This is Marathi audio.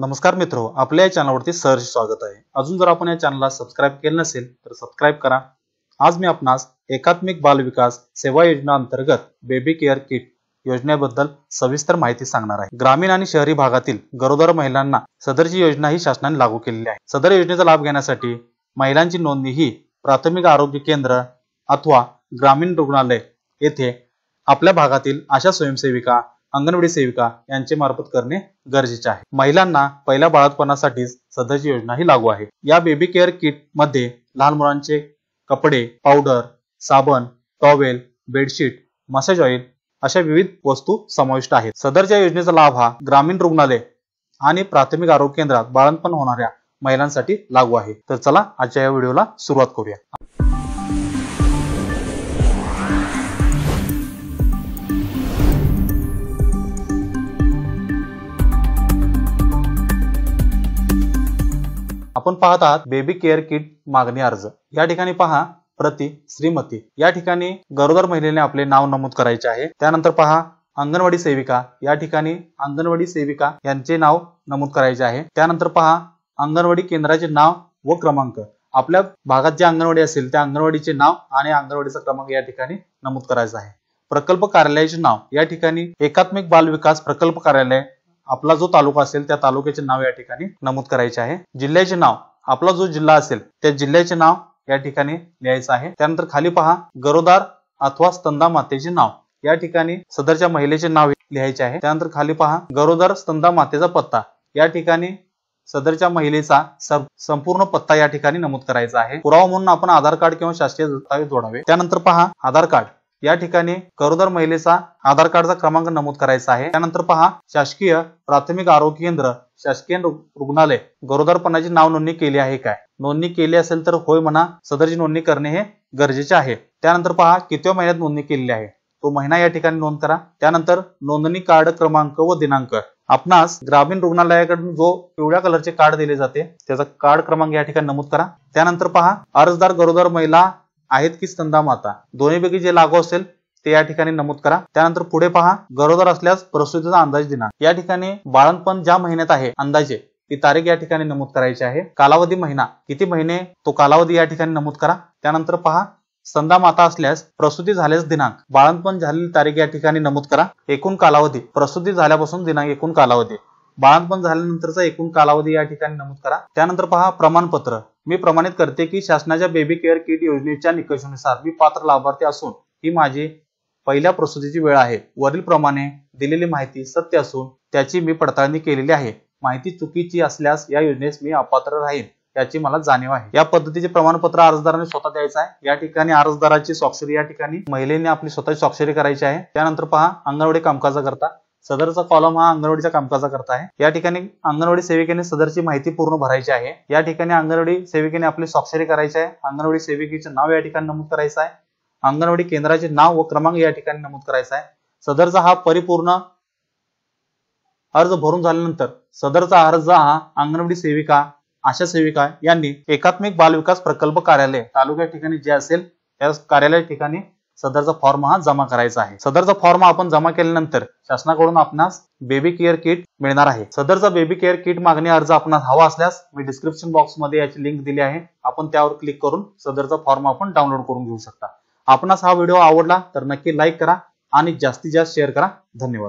नमस्कार मित्र आपल्या या चॅनलवरती सहर्ष स्वागत आहे अजून जर आपण या चॅनलला सबस्क्राईब केलं नसेल तर सबस्क्राईब करा आज मी आपणास एकात्मिक बालविकास सेवा योजना अंतर्गत बेबी केअर किट योजनेबद्दल सविस्तर माहिती सांगणार आहे ग्रामीण आणि शहरी भागातील गरोदर महिलांना सदरची योजना ही शासनाने लागू केलेली आहे सदर योजनेचा लाभ घेण्यासाठी महिलांची नोंदणी ही प्राथमिक आरोग्य केंद्र अथवा ग्रामीण रुग्णालय येथे आपल्या भागातील अशा स्वयंसेविका अंगणवाडी सेविका यांचे मार्फत करणे गरजेचे आहे महिलांना पहिल्या बाळातपणासाठीच सदरची योजना ही लागू आहे या बेबी केअर किट मध्ये लहान मुलांचे कपडे पावडर साबण टॉवेल बेडशीट मसाज ऑइल अशा विविध वस्तू समाविष्ट आहेत सदरच्या योजनेचा लाभ हा ग्रामीण रुग्णालय आणि प्राथमिक आरोग्य केंद्रात बाळंतपण होणाऱ्या महिलांसाठी लागू आहे तर चला आजच्या या व्हिडिओला सुरुवात करूया आपण पाहत आहात बेबी केअर किट मागणी अर्ज या ठिकाणी पहा प्रति श्रीमती या ठिकाणी गरोदर महिलेने आपले नाव नमूद करायचे आहे त्यानंतर पहा अंगणवाडी सेविका या ठिकाणी अंगणवाडी सेविका यांचे नाव नमूद करायचे आहे त्यानंतर पहा अंगणवाडी केंद्राचे नाव व क्रमांक आपल्या भागात जे अंगणवाडी असेल त्या अंगणवाडीचे नाव आणि अंगणवाडीचा क्रमांक या ठिकाणी नमूद करायचा आहे प्रकल्प कार्यालयाचे नाव या ठिकाणी एकात्मिक बाल विकास प्रकल्प कार्यालय आपला जो तालुका असेल त्या तालुक्याचे नाव या ठिकाणी नमूद करायचे आहे जिल्ह्याचे नाव आपला जो जिल्हा असेल त्या जिल्ह्याचे नाव या ठिकाणी लिहायचं आहे त्यानंतर खाली पहा गरोदार अथवा स्तंदा मातेचे नाव या ठिकाणी सदरच्या महिलेचे नाव लिहायचे आहे त्यानंतर खाली पहा गरोदर स्तंदा मातेचा पत्ता या ठिकाणी सदरच्या महिलेचा संपूर्ण पत्ता या ठिकाणी नमूद करायचा आहे पुरावा म्हणून आपण आधार कार्ड किंवा शासकीय दस्तावेज जोडावे त्यानंतर पहा आधार कार्ड या ठिकाणी गरोदर महिलेचा आधार कार्डचा क्रमांक नमूद करायचा आहे त्यानंतर पहा शासकीय प्राथमिक आरोग्य केंद्र शासकीय रुग्णालय गरोदरपणाची नाव नोंदणी केली आहे काय नोंदणी केली असेल तर होय म्हणा सदरची नोंदणी करणे हे गरजेचे आहे त्यानंतर पहा कितव्या महिन्यात नोंदणी केलेली आहे तो महिना या ठिकाणी नोंद करा त्यानंतर नोंदणी कार्ड क्रमांक व दिनांक आपणास ग्रामीण रुग्णालयाकडून जो पिवळ्या कलरचे कार्ड दिले जाते त्याचा कार्ड क्रमांक या ठिकाणी नमूद करा त्यानंतर पहा अर्जदार गरोदर महिला आहेत की स्तंधा माता दोन्हीपैकी जे लागू असेल ते या ठिकाणी नमूद करा त्यानंतर पुढे पहा गरोदर असल्यास प्रसूतीचा अंदाज दिना या ठिकाणी बाळणपण ज्या महिन्यात आहे अंदाजे ती तारीख या ठिकाणी नमूद करायची आहे कालावधी महिना किती महिने तो कालावधी या ठिकाणी नमूद करा त्यानंतर पहा संधा माता असल्यास प्रसूती झाल्यास दिनांक बाळंतपण झालेली तारीख या ठिकाणी नमूद करा एकूण कालावधी प्रसूती झाल्यापासून दिनांक एकूण कालावधी बाळांतपण झाल्यानंतरचा एकूण कालावधी या ठिकाणी नमूद करा त्यानंतर पहा प्रमाणपत्र मी प्रमाणित करते की शासनाच्या बेबी केअर किट योजनेच्या निकषानुसार मी पात्र लाभार्थी असून ही माझी पहिल्या प्रसूतीची वेळ आहे वरील प्रमाणे दिलेली माहिती सत्य असून त्याची मी पडताळणी केलेली आहे माहिती चुकीची असल्यास या योजनेस मी अपात्र राहील याची मला जाणीव आहे या पद्धतीचे प्रमाणपत्र अर्जदाराने स्वतः द्यायचं आहे या ठिकाणी अर्जदाराची स्वाक्षरी या ठिकाणी महिलेने आपली स्वतःची स्वाक्षरी करायची आहे त्यानंतर पहा अंगणवाडी कामकाजाकरता सदरचा कॉलम हा अंगणवाडीच्या करता आहे या ठिकाणी अंगणवाडी सेविकेने सदरची माहिती पूर्ण भरायची आहे या ठिकाणी अंगणवाडी सेविकेने आपली स्वाक्षरी करायची आहे अंगणवाडी सेविकेचे नाव या ठिकाणी नमूद करायचं आहे अंगणवाडी केंद्राचे नाव व क्रमांक या ठिकाणी नमूद करायचा आहे सदरचा हा परिपूर्ण अर्ज भरून झाल्यानंतर सदरचा अर्ज हा अंगणवाडी सेविका आशा सेविका यांनी एकात्मिक बालविकास प्रकल्प कार्यालय तालुक्या ठिकाणी जे असेल त्या कार्यालय ठिकाणी सदरचा फॉर्म हा जमा करायचा आहे सदरचा फॉर्म आपण जमा केल्यानंतर शासनाकडून आपणास बेबी केअर किट मिळणार आहे सदरचा बेबी केअर किट मागणी अर्ज आपणास हवा असल्यास मी डिस्क्रिप्शन बॉक्स मध्ये याची लिंक दिली आहे आपण त्यावर क्लिक करून सदरचा फॉर्म आपण डाउनलोड करून घेऊ शकता आपणास हा व्हिडिओ आवडला तर नक्की लाईक करा आणि जास्तीत जास्त शेअर करा धन्यवाद